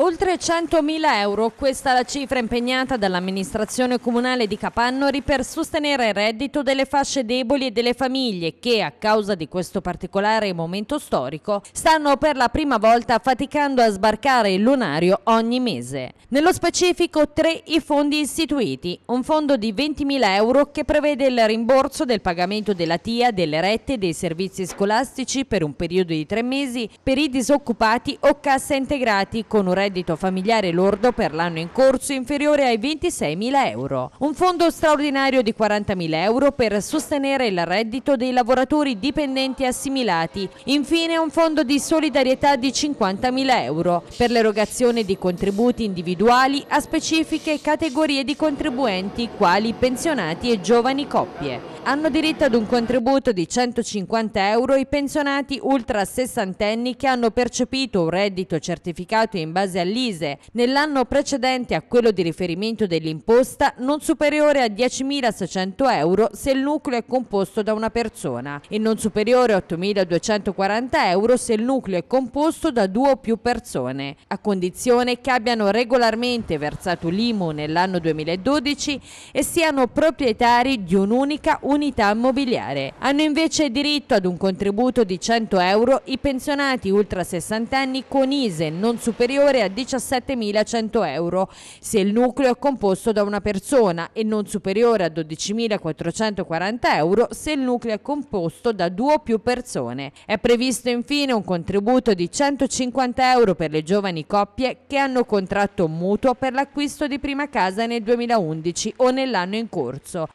Oltre 100.000 euro, questa è la cifra impegnata dall'amministrazione comunale di Capannori per sostenere il reddito delle fasce deboli e delle famiglie che, a causa di questo particolare momento storico, stanno per la prima volta faticando a sbarcare il lunario ogni mese. Nello specifico tre i fondi istituiti, un fondo di 20.000 euro che prevede il rimborso del pagamento della TIA, delle rette e dei servizi scolastici per un periodo di tre mesi per i disoccupati o cassa integrati con un reddito reddito familiare lordo per l'anno in corso inferiore ai 26.000 euro. Un fondo straordinario di 40.000 euro per sostenere il reddito dei lavoratori dipendenti assimilati. Infine un fondo di solidarietà di 50.000 euro per l'erogazione di contributi individuali a specifiche categorie di contribuenti quali pensionati e giovani coppie. Hanno diritto ad un contributo di 150 euro i pensionati ultra sessantenni che hanno percepito un reddito certificato in base base all'ISE nell'anno precedente a quello di riferimento dell'imposta non superiore a 10.600 euro se il nucleo è composto da una persona e non superiore a 8.240 euro se il nucleo è composto da due o più persone, a condizione che abbiano regolarmente versato l'IMU nell'anno 2012 e siano proprietari di un'unica unità immobiliare. Hanno invece diritto ad un contributo di 100 euro i pensionati ultra ultrasessantenni con ISE non superiore a a 17.100 euro. Se il nucleo è composto da una persona e non superiore a 12.440 euro, se il nucleo è composto da due o più persone. È previsto infine un contributo di 150 euro per le giovani coppie che hanno contratto mutuo per l'acquisto di prima casa nel 2011 o nell'anno in corso.